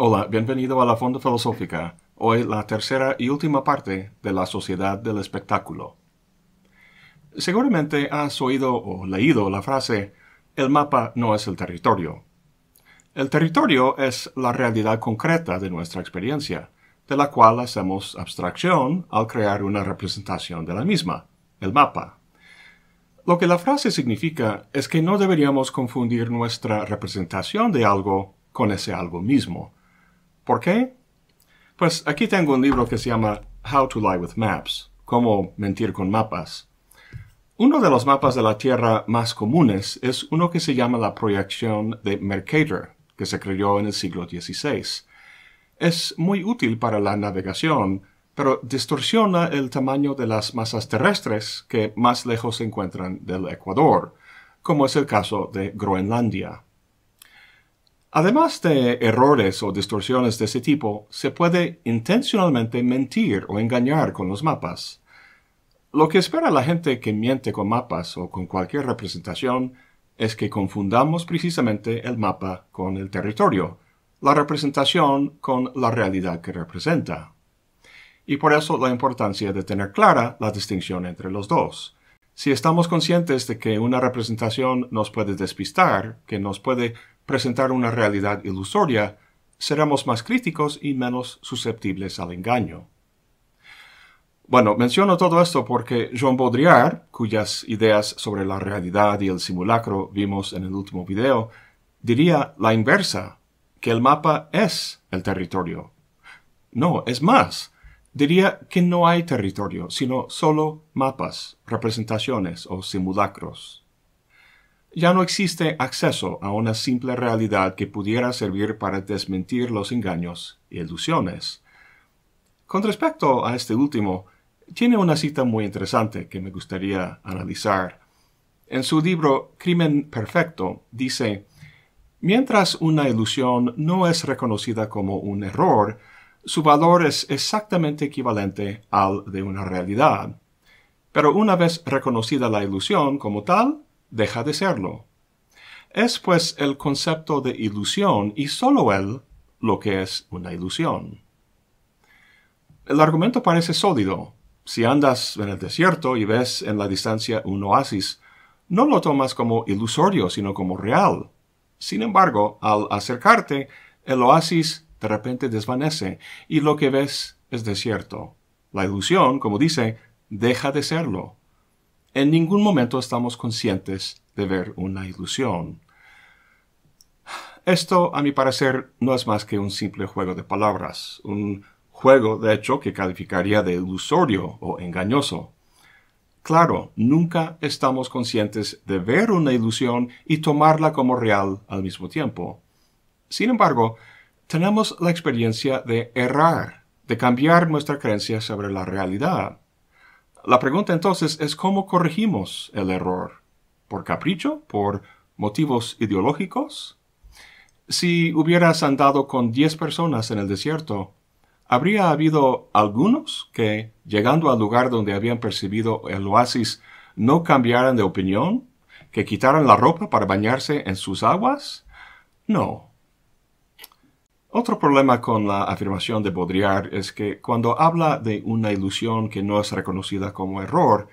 Hola, bienvenido a la Fonda Filosófica, hoy la tercera y última parte de la Sociedad del Espectáculo. Seguramente has oído o leído la frase el mapa no es el territorio. El territorio es la realidad concreta de nuestra experiencia, de la cual hacemos abstracción al crear una representación de la misma, el mapa. Lo que la frase significa es que no deberíamos confundir nuestra representación de algo con ese algo mismo, ¿Por qué? Pues aquí tengo un libro que se llama How to Lie with Maps, cómo mentir con mapas. Uno de los mapas de la Tierra más comunes es uno que se llama la proyección de Mercator, que se creó en el siglo XVI. Es muy útil para la navegación, pero distorsiona el tamaño de las masas terrestres que más lejos se encuentran del Ecuador, como es el caso de Groenlandia. Además de errores o distorsiones de ese tipo, se puede intencionalmente mentir o engañar con los mapas. Lo que espera la gente que miente con mapas o con cualquier representación es que confundamos precisamente el mapa con el territorio, la representación con la realidad que representa. Y por eso la importancia de tener clara la distinción entre los dos. Si estamos conscientes de que una representación nos puede despistar, que nos puede presentar una realidad ilusoria, seremos más críticos y menos susceptibles al engaño. Bueno, menciono todo esto porque Jean Baudrillard, cuyas ideas sobre la realidad y el simulacro vimos en el último video, diría la inversa, que el mapa es el territorio. No, es más, diría que no hay territorio, sino solo mapas, representaciones o simulacros. Ya no existe acceso a una simple realidad que pudiera servir para desmentir los engaños y ilusiones. Con respecto a este último, tiene una cita muy interesante que me gustaría analizar. En su libro Crimen Perfecto dice, Mientras una ilusión no es reconocida como un error, su valor es exactamente equivalente al de una realidad. Pero una vez reconocida la ilusión como tal, deja de serlo. Es pues el concepto de ilusión y sólo él lo que es una ilusión. El argumento parece sólido. Si andas en el desierto y ves en la distancia un oasis, no lo tomas como ilusorio, sino como real. Sin embargo, al acercarte, el oasis de repente desvanece y lo que ves es desierto. La ilusión, como dice, deja de serlo. En ningún momento estamos conscientes de ver una ilusión. Esto, a mi parecer, no es más que un simple juego de palabras, un juego, de hecho, que calificaría de ilusorio o engañoso. Claro, nunca estamos conscientes de ver una ilusión y tomarla como real al mismo tiempo. Sin embargo, tenemos la experiencia de errar, de cambiar nuestra creencia sobre la realidad. La pregunta entonces es cómo corregimos el error. ¿Por capricho? ¿Por motivos ideológicos? Si hubieras andado con diez personas en el desierto, habría habido algunos que, llegando al lugar donde habían percibido el oasis, no cambiaran de opinión, que quitaran la ropa para bañarse en sus aguas? No, otro problema con la afirmación de Baudrillard es que cuando habla de una ilusión que no es reconocida como error,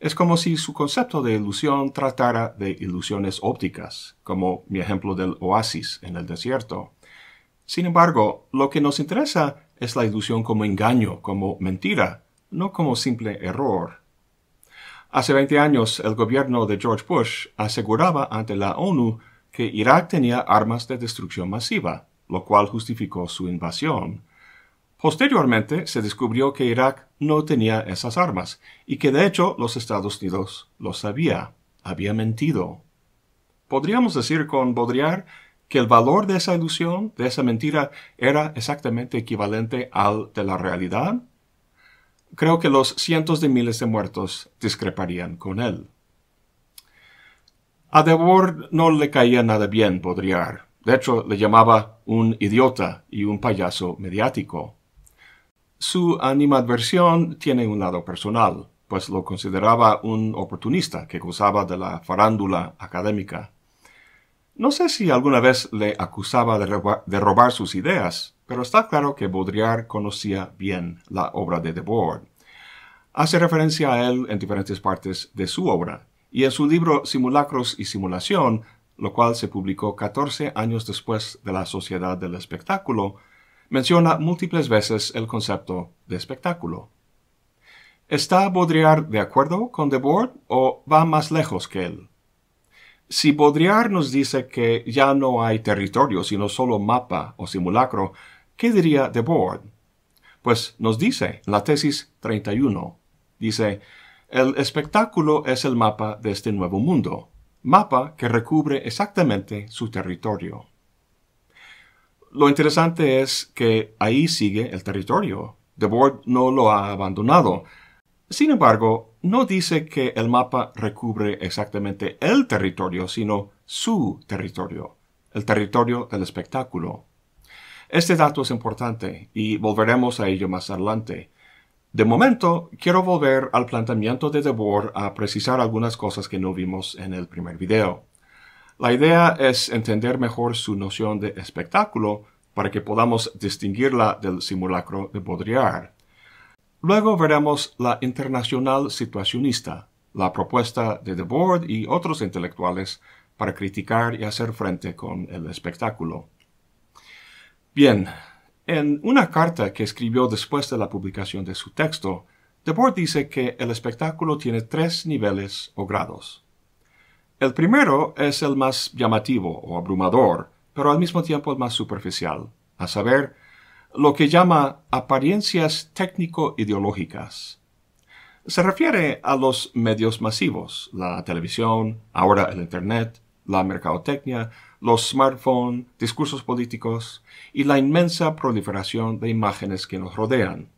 es como si su concepto de ilusión tratara de ilusiones ópticas, como mi ejemplo del oasis en el desierto. Sin embargo, lo que nos interesa es la ilusión como engaño, como mentira, no como simple error. Hace 20 años, el gobierno de George Bush aseguraba ante la ONU que Irak tenía armas de destrucción masiva, lo cual justificó su invasión. Posteriormente se descubrió que Irak no tenía esas armas y que de hecho los Estados Unidos lo sabía, había mentido. Podríamos decir con Baudrillard que el valor de esa ilusión, de esa mentira, era exactamente equivalente al de la realidad. Creo que los cientos de miles de muertos discreparían con él. A Debord no le caía nada bien Baudrillard. De hecho, le llamaba un idiota y un payaso mediático. Su animadversión tiene un lado personal, pues lo consideraba un oportunista que gozaba de la farándula académica. No sé si alguna vez le acusaba de, robar sus ideas, pero está claro que Baudrillard conocía bien la obra de Debord. Hace referencia a él en diferentes partes de su obra, y en su libro Simulacros y Simulación lo cual se publicó 14 años después de la Sociedad del Espectáculo, menciona múltiples veces el concepto de espectáculo. ¿Está Baudrillard de acuerdo con Debord o va más lejos que él? Si Baudrillard nos dice que ya no hay territorio sino solo mapa o simulacro, ¿qué diría Debord? Pues nos dice en la tesis 31, dice, el espectáculo es el mapa de este nuevo mundo, mapa que recubre exactamente su territorio. Lo interesante es que ahí sigue el territorio. Board no lo ha abandonado. Sin embargo, no dice que el mapa recubre exactamente el territorio, sino su territorio, el territorio del espectáculo. Este dato es importante y volveremos a ello más adelante. De momento, quiero volver al planteamiento de Debord a precisar algunas cosas que no vimos en el primer video. La idea es entender mejor su noción de espectáculo para que podamos distinguirla del simulacro de Baudrillard. Luego veremos la internacional situacionista, la propuesta de Debord y otros intelectuales para criticar y hacer frente con el espectáculo. Bien, en una carta que escribió después de la publicación de su texto, Debord dice que el espectáculo tiene tres niveles o grados. El primero es el más llamativo o abrumador, pero al mismo tiempo el más superficial, a saber, lo que llama apariencias técnico-ideológicas. Se refiere a los medios masivos, la televisión, ahora el Internet, la mercadotecnia, los smartphones, discursos políticos y la inmensa proliferación de imágenes que nos rodean.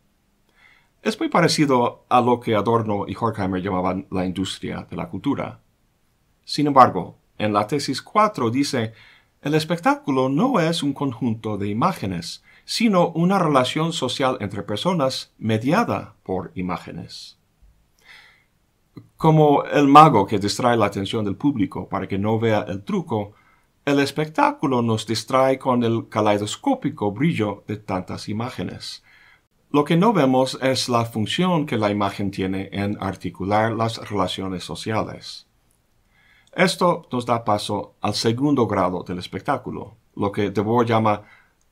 Es muy parecido a lo que Adorno y Horkheimer llamaban la industria de la cultura. Sin embargo, en la tesis 4 dice, el espectáculo no es un conjunto de imágenes, sino una relación social entre personas mediada por imágenes. Como el mago que distrae la atención del público para que no vea el truco, el espectáculo nos distrae con el caleidoscópico brillo de tantas imágenes. Lo que no vemos es la función que la imagen tiene en articular las relaciones sociales. Esto nos da paso al segundo grado del espectáculo, lo que Debord llama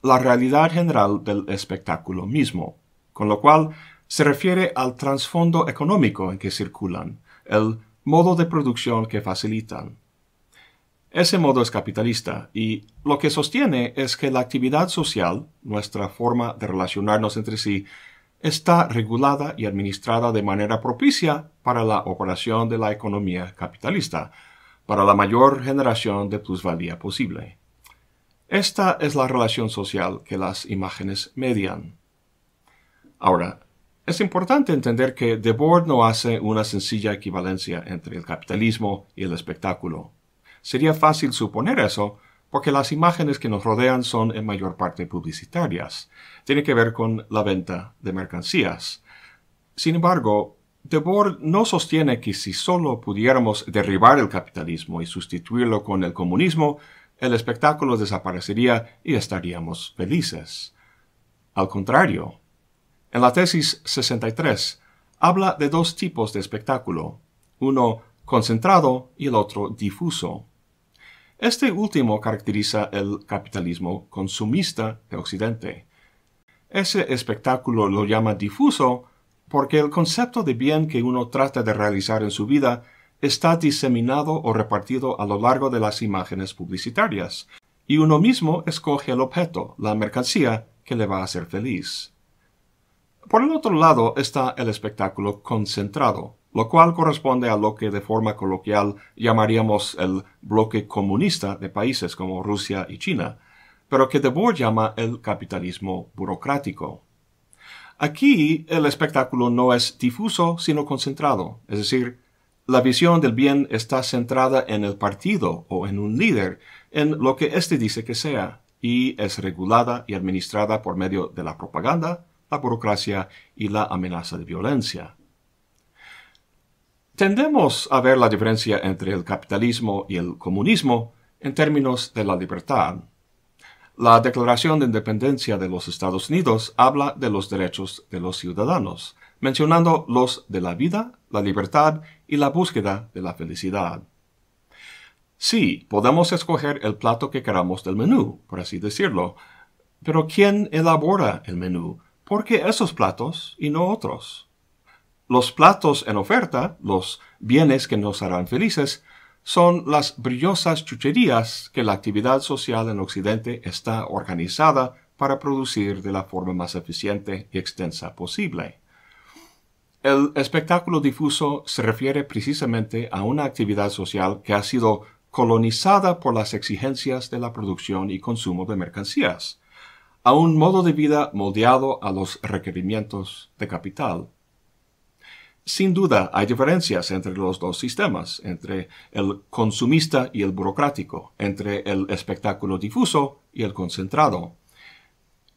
la realidad general del espectáculo mismo, con lo cual se refiere al trasfondo económico en que circulan, el modo de producción que facilitan, ese modo es capitalista y lo que sostiene es que la actividad social, nuestra forma de relacionarnos entre sí, está regulada y administrada de manera propicia para la operación de la economía capitalista, para la mayor generación de plusvalía posible. Esta es la relación social que las imágenes median. Ahora, es importante entender que Debord no hace una sencilla equivalencia entre el capitalismo y el espectáculo. Sería fácil suponer eso, porque las imágenes que nos rodean son en mayor parte publicitarias. Tiene que ver con la venta de mercancías. Sin embargo, Debord no sostiene que si solo pudiéramos derribar el capitalismo y sustituirlo con el comunismo, el espectáculo desaparecería y estaríamos felices. Al contrario, en la tesis 63 habla de dos tipos de espectáculo, uno concentrado y el otro difuso. Este último caracteriza el capitalismo consumista de Occidente. Ese espectáculo lo llama difuso porque el concepto de bien que uno trata de realizar en su vida está diseminado o repartido a lo largo de las imágenes publicitarias, y uno mismo escoge el objeto, la mercancía, que le va a hacer feliz. Por el otro lado está el espectáculo concentrado, lo cual corresponde a lo que de forma coloquial llamaríamos el bloque comunista de países como Rusia y China, pero que Debord llama el capitalismo burocrático. Aquí el espectáculo no es difuso sino concentrado, es decir, la visión del bien está centrada en el partido o en un líder, en lo que éste dice que sea, y es regulada y administrada por medio de la propaganda, la burocracia y la amenaza de violencia. Tendemos a ver la diferencia entre el capitalismo y el comunismo en términos de la libertad. La Declaración de Independencia de los Estados Unidos habla de los derechos de los ciudadanos, mencionando los de la vida, la libertad y la búsqueda de la felicidad. Sí, podemos escoger el plato que queramos del menú, por así decirlo, pero ¿quién elabora el menú? ¿Por qué esos platos y no otros? Los platos en oferta, los bienes que nos harán felices, son las brillosas chucherías que la actividad social en Occidente está organizada para producir de la forma más eficiente y extensa posible. El espectáculo difuso se refiere precisamente a una actividad social que ha sido colonizada por las exigencias de la producción y consumo de mercancías, a un modo de vida moldeado a los requerimientos de capital. Sin duda hay diferencias entre los dos sistemas, entre el consumista y el burocrático, entre el espectáculo difuso y el concentrado.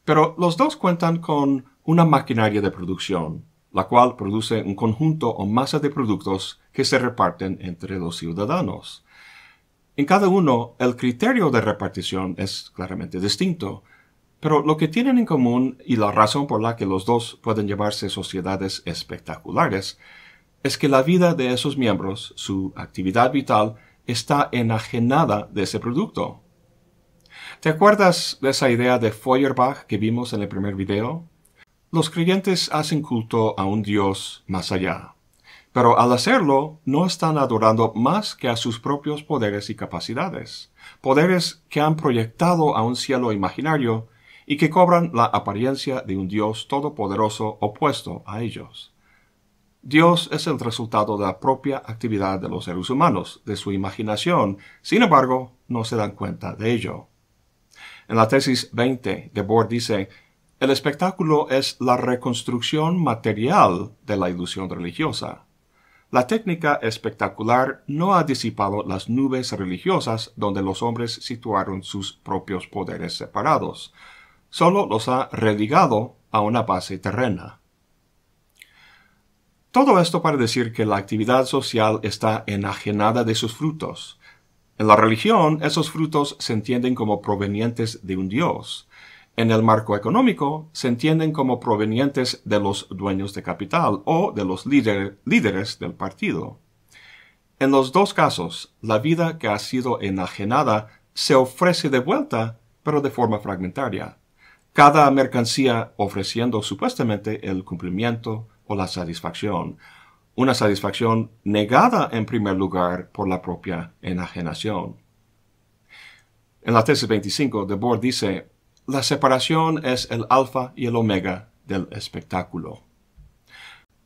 Pero los dos cuentan con una maquinaria de producción, la cual produce un conjunto o masa de productos que se reparten entre los ciudadanos. En cada uno, el criterio de repartición es claramente distinto, pero lo que tienen en común y la razón por la que los dos pueden llevarse sociedades espectaculares es que la vida de esos miembros, su actividad vital, está enajenada de ese producto. ¿Te acuerdas de esa idea de Feuerbach que vimos en el primer video? Los creyentes hacen culto a un Dios más allá, pero al hacerlo no están adorando más que a sus propios poderes y capacidades, poderes que han proyectado a un cielo imaginario y que cobran la apariencia de un Dios todopoderoso opuesto a ellos. Dios es el resultado de la propia actividad de los seres humanos, de su imaginación, sin embargo, no se dan cuenta de ello. En la tesis 20, Debord dice, el espectáculo es la reconstrucción material de la ilusión religiosa. La técnica espectacular no ha disipado las nubes religiosas donde los hombres situaron sus propios poderes separados solo los ha redigado a una base terrena. Todo esto para decir que la actividad social está enajenada de sus frutos. En la religión, esos frutos se entienden como provenientes de un Dios. En el marco económico, se entienden como provenientes de los dueños de capital o de los líderes del partido. En los dos casos, la vida que ha sido enajenada se ofrece de vuelta, pero de forma fragmentaria cada mercancía ofreciendo supuestamente el cumplimiento o la satisfacción, una satisfacción negada en primer lugar por la propia enajenación. En la tesis 25, Debord dice, la separación es el alfa y el omega del espectáculo.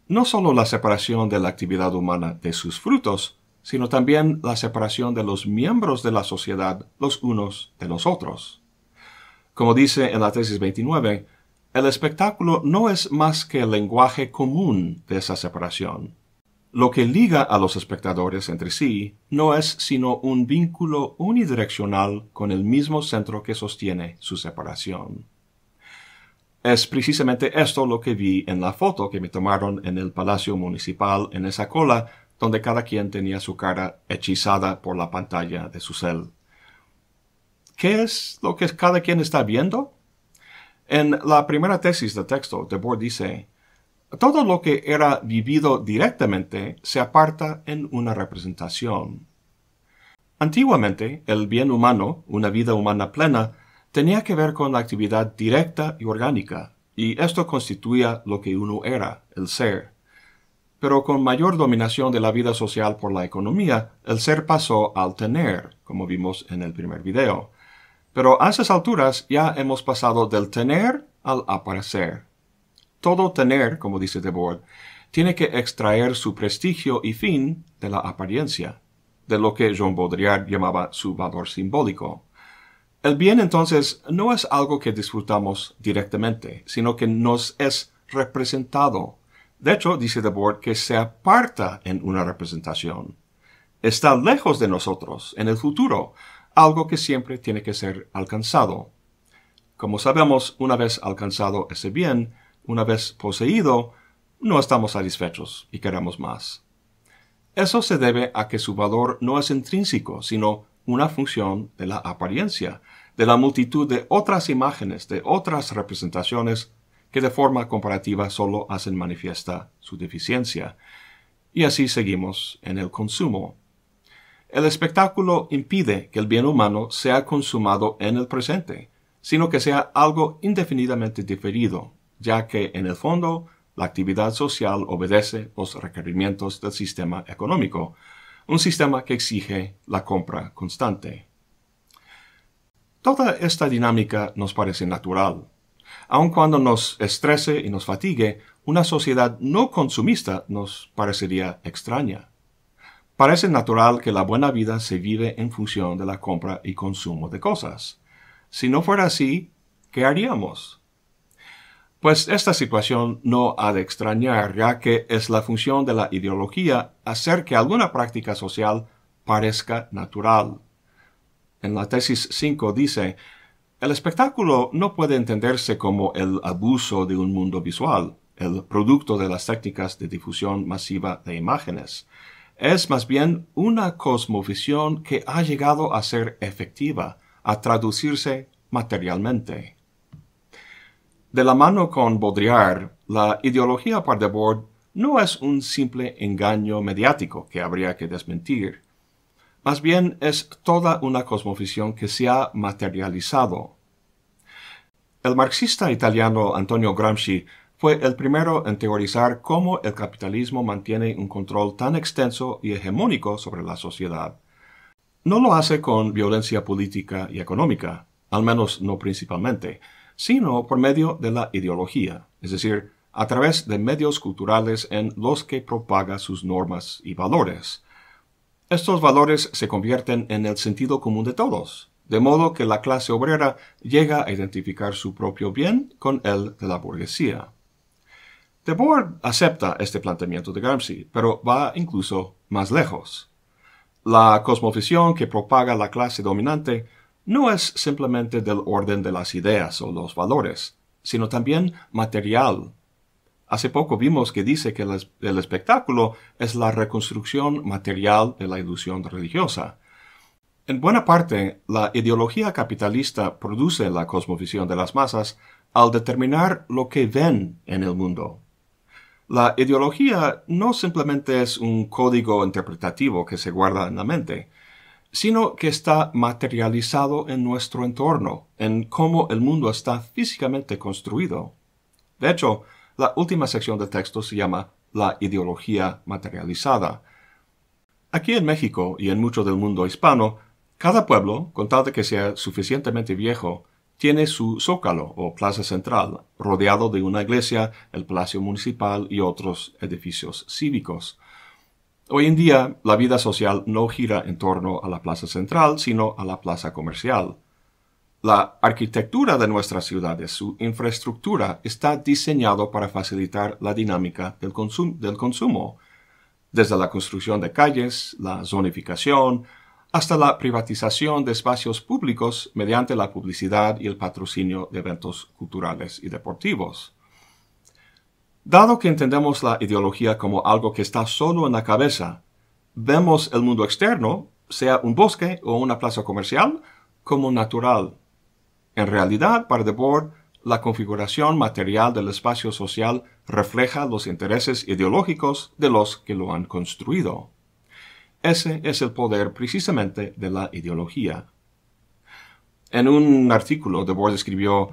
No solo la separación de la actividad humana de sus frutos, sino también la separación de los miembros de la sociedad los unos de los otros. Como dice en la tesis 29, el espectáculo no es más que el lenguaje común de esa separación. Lo que liga a los espectadores entre sí no es sino un vínculo unidireccional con el mismo centro que sostiene su separación. Es precisamente esto lo que vi en la foto que me tomaron en el Palacio Municipal en esa cola donde cada quien tenía su cara hechizada por la pantalla de su cel. ¿Qué es lo que cada quien está viendo? En la primera tesis del texto, Debord dice, todo lo que era vivido directamente se aparta en una representación. Antiguamente, el bien humano, una vida humana plena, tenía que ver con la actividad directa y orgánica, y esto constituía lo que uno era, el ser. Pero con mayor dominación de la vida social por la economía, el ser pasó al tener, como vimos en el primer video. Pero a esas alturas ya hemos pasado del tener al aparecer. Todo tener, como dice Debord, tiene que extraer su prestigio y fin de la apariencia, de lo que Jean Baudrillard llamaba su valor simbólico. El bien entonces no es algo que disfrutamos directamente, sino que nos es representado. De hecho, dice Debord que se aparta en una representación. Está lejos de nosotros, en el futuro, algo que siempre tiene que ser alcanzado. Como sabemos, una vez alcanzado ese bien, una vez poseído, no estamos satisfechos y queremos más. Eso se debe a que su valor no es intrínseco, sino una función de la apariencia, de la multitud de otras imágenes, de otras representaciones que de forma comparativa solo hacen manifiesta su deficiencia. Y así seguimos en el consumo. El espectáculo impide que el bien humano sea consumado en el presente, sino que sea algo indefinidamente diferido, ya que en el fondo la actividad social obedece los requerimientos del sistema económico, un sistema que exige la compra constante. Toda esta dinámica nos parece natural. Aun cuando nos estrese y nos fatigue, una sociedad no consumista nos parecería extraña. Parece natural que la buena vida se vive en función de la compra y consumo de cosas. Si no fuera así, ¿qué haríamos? Pues esta situación no ha de extrañar, ya que es la función de la ideología hacer que alguna práctica social parezca natural. En la tesis 5 dice, el espectáculo no puede entenderse como el abuso de un mundo visual, el producto de las técnicas de difusión masiva de imágenes es más bien una cosmovisión que ha llegado a ser efectiva, a traducirse materialmente. De la mano con Baudrillard, la ideología par de Bord no es un simple engaño mediático que habría que desmentir. Más bien es toda una cosmovisión que se ha materializado. El marxista italiano Antonio Gramsci fue el primero en teorizar cómo el capitalismo mantiene un control tan extenso y hegemónico sobre la sociedad. No lo hace con violencia política y económica, al menos no principalmente, sino por medio de la ideología, es decir, a través de medios culturales en los que propaga sus normas y valores. Estos valores se convierten en el sentido común de todos, de modo que la clase obrera llega a identificar su propio bien con el de la burguesía. The acepta este planteamiento de Gramsci, pero va incluso más lejos. La cosmovisión que propaga la clase dominante no es simplemente del orden de las ideas o los valores, sino también material. Hace poco vimos que dice que el, espectáculo es la reconstrucción material de la ilusión religiosa. En buena parte, la ideología capitalista produce la cosmovisión de las masas al determinar lo que ven en el mundo la ideología no simplemente es un código interpretativo que se guarda en la mente, sino que está materializado en nuestro entorno, en cómo el mundo está físicamente construido. De hecho, la última sección del texto se llama la ideología materializada. Aquí en México y en mucho del mundo hispano, cada pueblo, con tal de que sea suficientemente viejo, tiene su zócalo o plaza central, rodeado de una iglesia, el Palacio Municipal y otros edificios cívicos. Hoy en día, la vida social no gira en torno a la plaza central, sino a la plaza comercial. La arquitectura de nuestras ciudades, su infraestructura, está diseñado para facilitar la dinámica del, del consumo, desde la construcción de calles, la zonificación, hasta la privatización de espacios públicos mediante la publicidad y el patrocinio de eventos culturales y deportivos. Dado que entendemos la ideología como algo que está solo en la cabeza, vemos el mundo externo, sea un bosque o una plaza comercial, como natural. En realidad, para Debord, la configuración material del espacio social refleja los intereses ideológicos de los que lo han construido. Ese es el poder precisamente de la ideología. En un artículo, Debord escribió,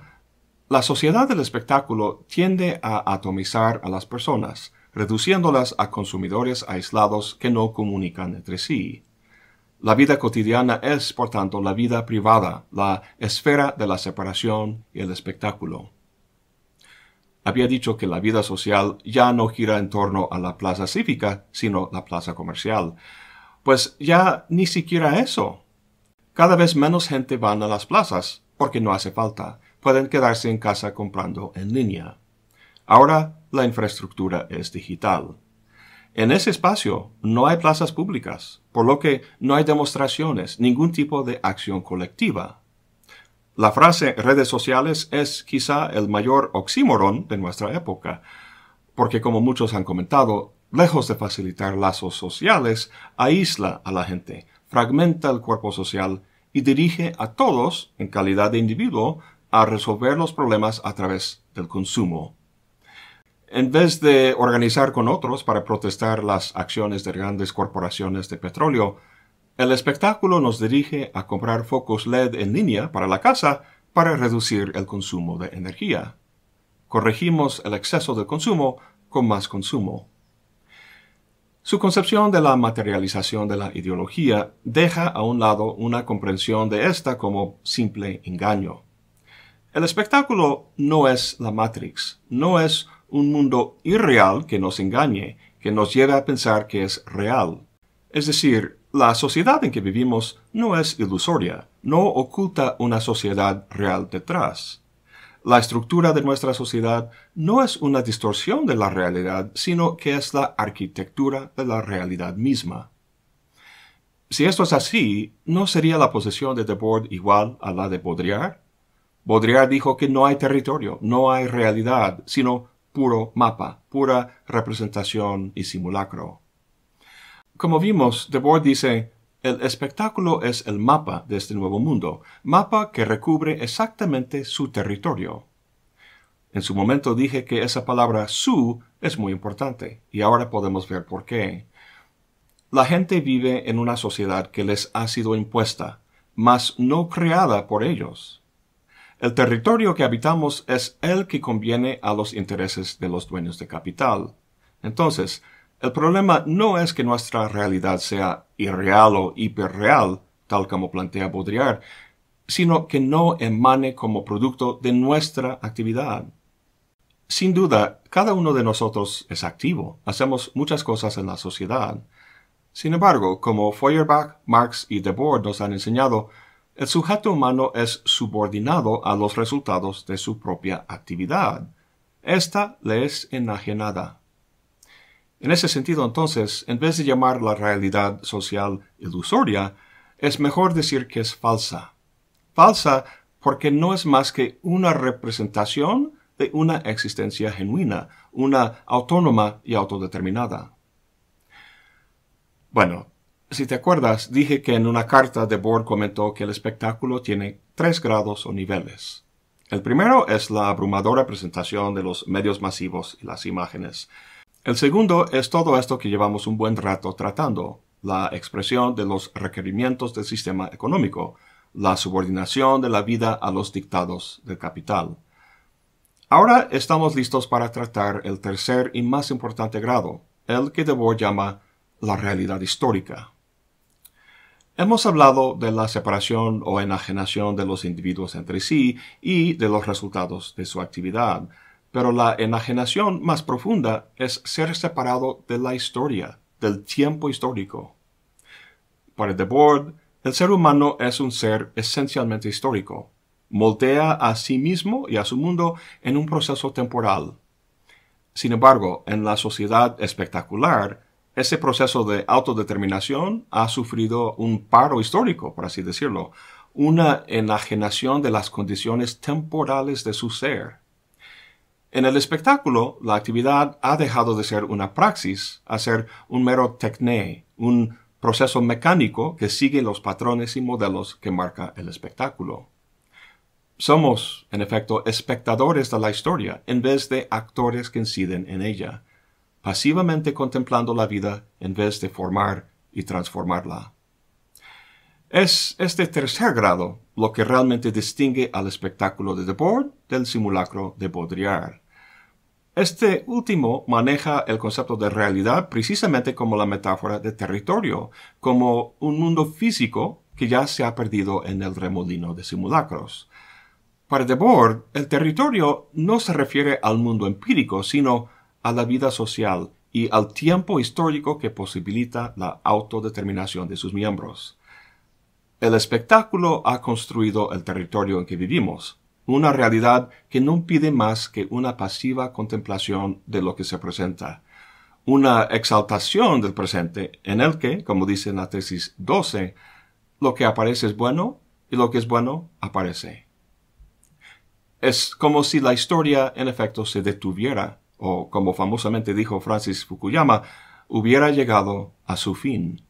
La sociedad del espectáculo tiende a atomizar a las personas, reduciéndolas a consumidores aislados que no comunican entre sí. La vida cotidiana es, por tanto, la vida privada, la esfera de la separación y el espectáculo. Había dicho que la vida social ya no gira en torno a la plaza cívica, sino la plaza comercial. Pues ya ni siquiera eso. Cada vez menos gente van a las plazas, porque no hace falta. Pueden quedarse en casa comprando en línea. Ahora la infraestructura es digital. En ese espacio no hay plazas públicas, por lo que no hay demostraciones, ningún tipo de acción colectiva. La frase redes sociales es quizá el mayor oxímoron de nuestra época, porque como muchos han comentado, Lejos de facilitar lazos sociales, aísla a la gente, fragmenta el cuerpo social y dirige a todos, en calidad de individuo, a resolver los problemas a través del consumo. En vez de organizar con otros para protestar las acciones de grandes corporaciones de petróleo, el espectáculo nos dirige a comprar focos LED en línea para la casa para reducir el consumo de energía. Corregimos el exceso de consumo con más consumo. Su concepción de la materialización de la ideología deja a un lado una comprensión de ésta como simple engaño. El espectáculo no es la Matrix, no es un mundo irreal que nos engañe, que nos lleve a pensar que es real. Es decir, la sociedad en que vivimos no es ilusoria, no oculta una sociedad real detrás. La estructura de nuestra sociedad no es una distorsión de la realidad, sino que es la arquitectura de la realidad misma. Si esto es así, ¿no sería la posesión de Debord igual a la de Baudrillard? Baudrillard dijo que no hay territorio, no hay realidad, sino puro mapa, pura representación y simulacro. Como vimos, Debord dice, el espectáculo es el mapa de este nuevo mundo, mapa que recubre exactamente su territorio. En su momento dije que esa palabra su es muy importante, y ahora podemos ver por qué. La gente vive en una sociedad que les ha sido impuesta, mas no creada por ellos. El territorio que habitamos es el que conviene a los intereses de los dueños de capital. Entonces, el problema no es que nuestra realidad sea irreal o hiperreal, tal como plantea Baudrillard, sino que no emane como producto de nuestra actividad. Sin duda, cada uno de nosotros es activo, hacemos muchas cosas en la sociedad. Sin embargo, como Feuerbach, Marx y Debord nos han enseñado, el sujeto humano es subordinado a los resultados de su propia actividad. Esta le es enajenada. En ese sentido, entonces, en vez de llamar la realidad social ilusoria, es mejor decir que es falsa. Falsa porque no es más que una representación de una existencia genuina, una autónoma y autodeterminada. Bueno, si te acuerdas, dije que en una carta de Bohr comentó que el espectáculo tiene tres grados o niveles. El primero es la abrumadora presentación de los medios masivos y las imágenes. El segundo es todo esto que llevamos un buen rato tratando, la expresión de los requerimientos del sistema económico, la subordinación de la vida a los dictados del capital. Ahora estamos listos para tratar el tercer y más importante grado, el que debo llama la realidad histórica. Hemos hablado de la separación o enajenación de los individuos entre sí y de los resultados de su actividad, pero la enajenación más profunda es ser separado de la historia, del tiempo histórico. Para Debord, el ser humano es un ser esencialmente histórico. Moldea a sí mismo y a su mundo en un proceso temporal. Sin embargo, en la sociedad espectacular, ese proceso de autodeterminación ha sufrido un paro histórico, por así decirlo, una enajenación de las condiciones temporales de su ser. En el espectáculo, la actividad ha dejado de ser una praxis a ser un mero techné, un proceso mecánico que sigue los patrones y modelos que marca el espectáculo. Somos, en efecto, espectadores de la historia en vez de actores que inciden en ella, pasivamente contemplando la vida en vez de formar y transformarla. Es este tercer grado lo que realmente distingue al espectáculo de Debord del simulacro de Baudrillard. Este último maneja el concepto de realidad precisamente como la metáfora de territorio, como un mundo físico que ya se ha perdido en el remolino de simulacros. Para Debord, el territorio no se refiere al mundo empírico, sino a la vida social y al tiempo histórico que posibilita la autodeterminación de sus miembros. El espectáculo ha construido el territorio en que vivimos, una realidad que no pide más que una pasiva contemplación de lo que se presenta, una exaltación del presente, en el que, como dice en la tesis 12, lo que aparece es bueno y lo que es bueno aparece. Es como si la historia, en efecto, se detuviera, o como famosamente dijo Francis Fukuyama, hubiera llegado a su fin.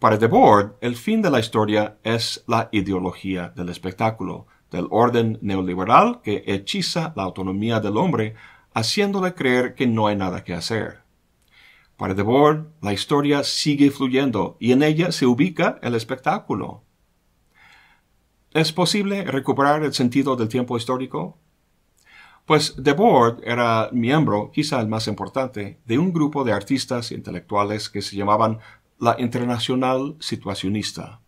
Para Debord, el fin de la historia es la ideología del espectáculo, del orden neoliberal que hechiza la autonomía del hombre, haciéndole creer que no hay nada que hacer. Para Debord, la historia sigue fluyendo y en ella se ubica el espectáculo. ¿Es posible recuperar el sentido del tiempo histórico? Pues Debord era miembro, quizá el más importante, de un grupo de artistas intelectuales que se llamaban la Internacional Situacionista.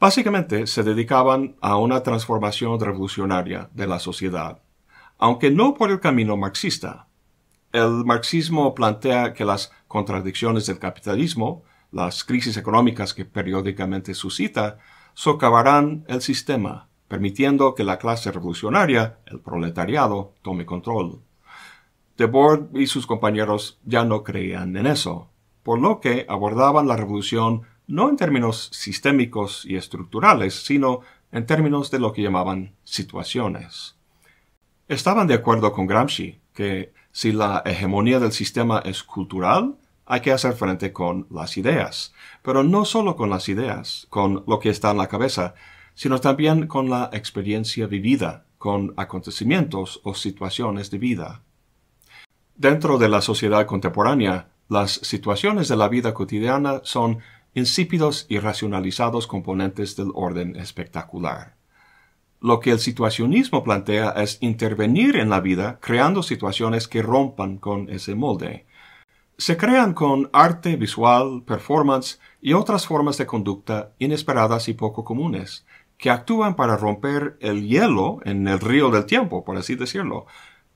Básicamente se dedicaban a una transformación revolucionaria de la sociedad, aunque no por el camino marxista. El marxismo plantea que las contradicciones del capitalismo, las crisis económicas que periódicamente suscita, socavarán el sistema, permitiendo que la clase revolucionaria, el proletariado, tome control. Debord y sus compañeros ya no creían en eso, por lo que abordaban la revolución no en términos sistémicos y estructurales, sino en términos de lo que llamaban situaciones. Estaban de acuerdo con Gramsci que si la hegemonía del sistema es cultural, hay que hacer frente con las ideas, pero no solo con las ideas, con lo que está en la cabeza, sino también con la experiencia vivida, con acontecimientos o situaciones de vida. Dentro de la sociedad contemporánea, las situaciones de la vida cotidiana son insípidos y racionalizados componentes del orden espectacular. Lo que el situacionismo plantea es intervenir en la vida creando situaciones que rompan con ese molde. Se crean con arte visual, performance y otras formas de conducta inesperadas y poco comunes, que actúan para romper el hielo en el río del tiempo, por así decirlo,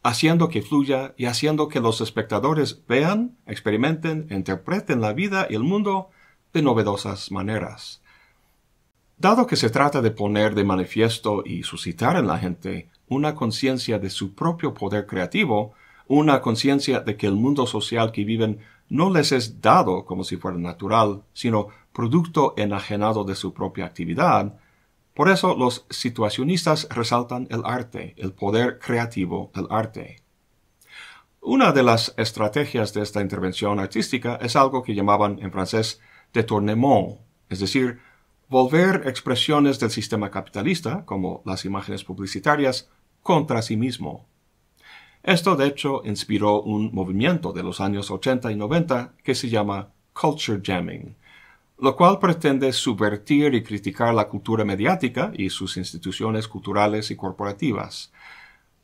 haciendo que fluya y haciendo que los espectadores vean, experimenten, interpreten la vida y el mundo de novedosas maneras. Dado que se trata de poner de manifiesto y suscitar en la gente una conciencia de su propio poder creativo, una conciencia de que el mundo social que viven no les es dado como si fuera natural, sino producto enajenado de su propia actividad, por eso los situacionistas resaltan el arte, el poder creativo del arte. Una de las estrategias de esta intervención artística es algo que llamaban en francés tornemont, es decir, volver expresiones del sistema capitalista, como las imágenes publicitarias, contra sí mismo. Esto, de hecho, inspiró un movimiento de los años 80 y 90 que se llama culture jamming, lo cual pretende subvertir y criticar la cultura mediática y sus instituciones culturales y corporativas.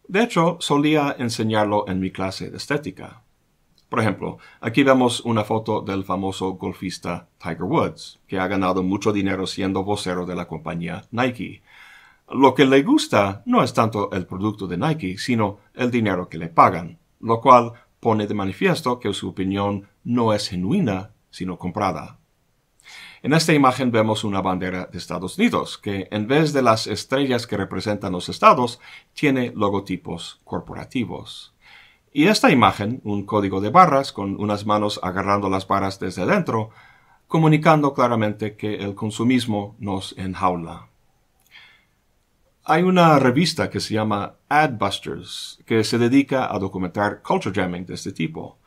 De hecho, solía enseñarlo en mi clase de estética. Por ejemplo, aquí vemos una foto del famoso golfista Tiger Woods, que ha ganado mucho dinero siendo vocero de la compañía Nike. Lo que le gusta no es tanto el producto de Nike, sino el dinero que le pagan, lo cual pone de manifiesto que su opinión no es genuina, sino comprada. En esta imagen vemos una bandera de Estados Unidos, que en vez de las estrellas que representan los estados, tiene logotipos corporativos. Y esta imagen, un código de barras con unas manos agarrando las barras desde dentro, comunicando claramente que el consumismo nos enjaula. Hay una revista que se llama Adbusters que se dedica a documentar culture jamming de este tipo.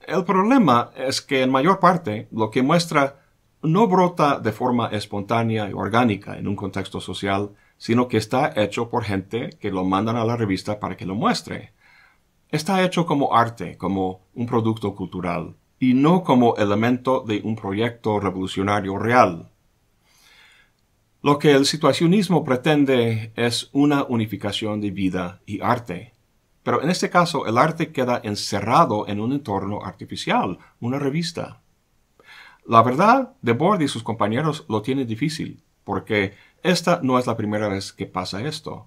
El problema es que en mayor parte lo que muestra no brota de forma espontánea y orgánica en un contexto social, sino que está hecho por gente que lo mandan a la revista para que lo muestre está hecho como arte, como un producto cultural, y no como elemento de un proyecto revolucionario real. Lo que el situacionismo pretende es una unificación de vida y arte. Pero en este caso el arte queda encerrado en un entorno artificial, una revista. La verdad, Debord y sus compañeros lo tienen difícil, porque esta no es la primera vez que pasa esto.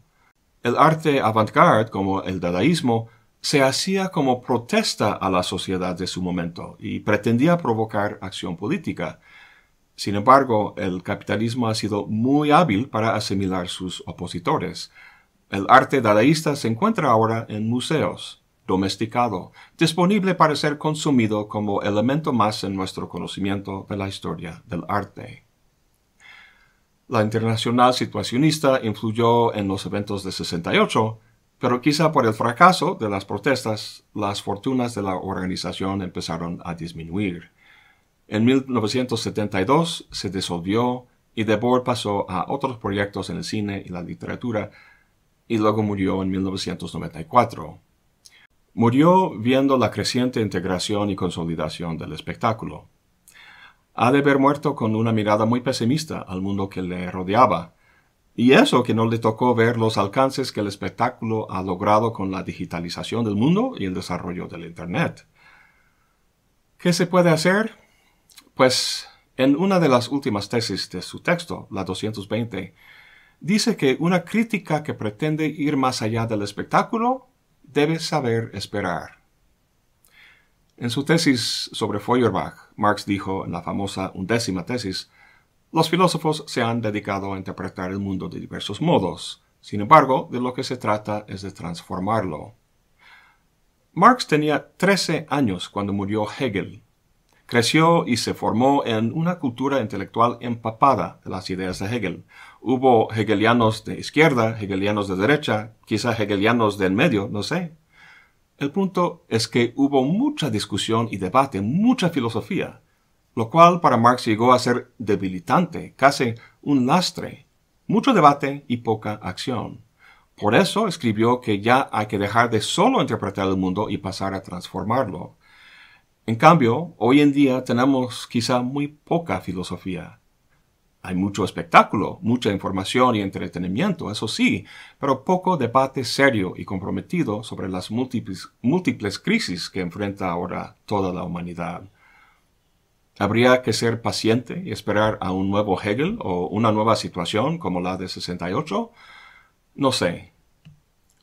El arte avant-garde, como el dadaísmo, se hacía como protesta a la sociedad de su momento y pretendía provocar acción política. Sin embargo, el capitalismo ha sido muy hábil para asimilar sus opositores. El arte dadaísta se encuentra ahora en museos, domesticado, disponible para ser consumido como elemento más en nuestro conocimiento de la historia del arte. La internacional situacionista influyó en los eventos de 68, pero quizá por el fracaso de las protestas, las fortunas de la organización empezaron a disminuir. En 1972 se disolvió y De pasó a otros proyectos en el cine y la literatura y luego murió en 1994. Murió viendo la creciente integración y consolidación del espectáculo. Ha de haber muerto con una mirada muy pesimista al mundo que le rodeaba, y eso que no le tocó ver los alcances que el espectáculo ha logrado con la digitalización del mundo y el desarrollo del Internet. ¿Qué se puede hacer? Pues en una de las últimas tesis de su texto, la 220, dice que una crítica que pretende ir más allá del espectáculo debe saber esperar. En su tesis sobre Feuerbach, Marx dijo en la famosa undécima tesis los filósofos se han dedicado a interpretar el mundo de diversos modos, sin embargo, de lo que se trata es de transformarlo. Marx tenía 13 años cuando murió Hegel. Creció y se formó en una cultura intelectual empapada de las ideas de Hegel. Hubo hegelianos de izquierda, hegelianos de derecha, quizá hegelianos del medio, no sé. El punto es que hubo mucha discusión y debate, mucha filosofía, lo cual para Marx llegó a ser debilitante, casi un lastre, mucho debate y poca acción. Por eso escribió que ya hay que dejar de solo interpretar el mundo y pasar a transformarlo. En cambio, hoy en día tenemos quizá muy poca filosofía. Hay mucho espectáculo, mucha información y entretenimiento, eso sí, pero poco debate serio y comprometido sobre las múltiples, múltiples crisis que enfrenta ahora toda la humanidad. Habría que ser paciente y esperar a un nuevo Hegel o una nueva situación como la de 68. No sé.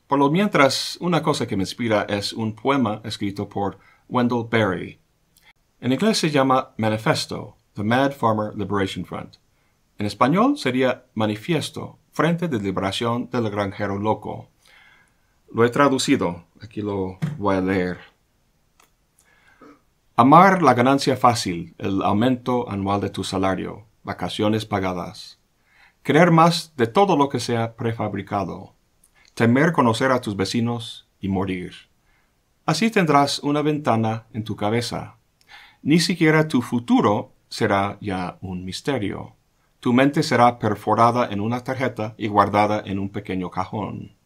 Por lo mientras, una cosa que me inspira es un poema escrito por Wendell Berry. En inglés se llama Manifesto, The Mad Farmer Liberation Front. En español sería Manifiesto, Frente de Liberación del Granjero Loco. Lo he traducido, aquí lo voy a leer. Amar la ganancia fácil, el aumento anual de tu salario, vacaciones pagadas. Creer más de todo lo que sea prefabricado. Temer conocer a tus vecinos y morir. Así tendrás una ventana en tu cabeza. Ni siquiera tu futuro será ya un misterio. Tu mente será perforada en una tarjeta y guardada en un pequeño cajón.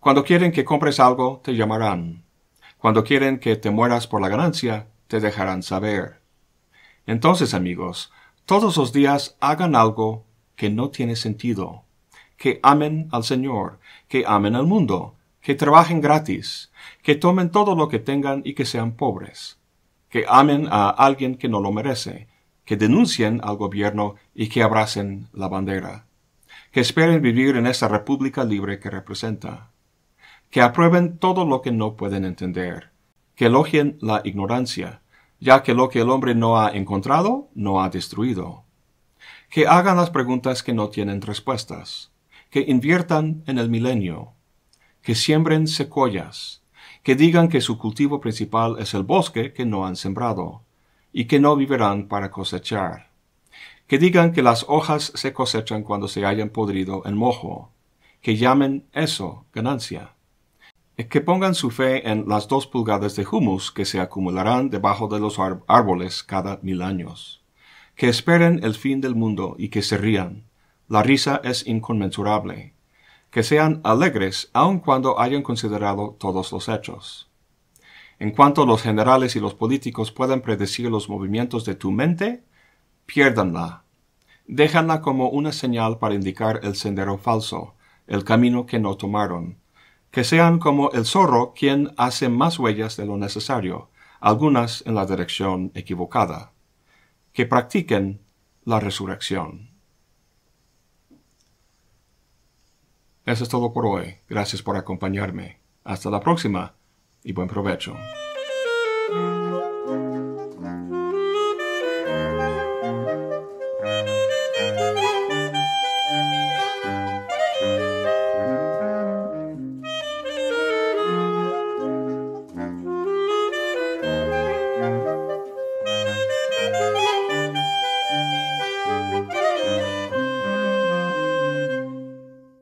Cuando quieren que compres algo, te llamarán. Cuando quieren que te mueras por la ganancia, te dejarán saber. Entonces, amigos, todos los días hagan algo que no tiene sentido. Que amen al Señor, que amen al mundo, que trabajen gratis, que tomen todo lo que tengan y que sean pobres, que amen a alguien que no lo merece, que denuncien al gobierno y que abracen la bandera, que esperen vivir en esa república libre que representa que aprueben todo lo que no pueden entender, que elogien la ignorancia, ya que lo que el hombre no ha encontrado, no ha destruido. Que hagan las preguntas que no tienen respuestas, que inviertan en el milenio, que siembren secoyas, que digan que su cultivo principal es el bosque que no han sembrado, y que no vivirán para cosechar. Que digan que las hojas se cosechan cuando se hayan podrido en mojo, que llamen eso ganancia que pongan su fe en las dos pulgadas de humus que se acumularán debajo de los árboles cada mil años, que esperen el fin del mundo y que se rían. La risa es inconmensurable. Que sean alegres aun cuando hayan considerado todos los hechos. En cuanto los generales y los políticos puedan predecir los movimientos de tu mente, piérdanla. Déjanla como una señal para indicar el sendero falso, el camino que no tomaron, que sean como el zorro quien hace más huellas de lo necesario, algunas en la dirección equivocada, que practiquen la resurrección. Eso es todo por hoy. Gracias por acompañarme. Hasta la próxima y buen provecho.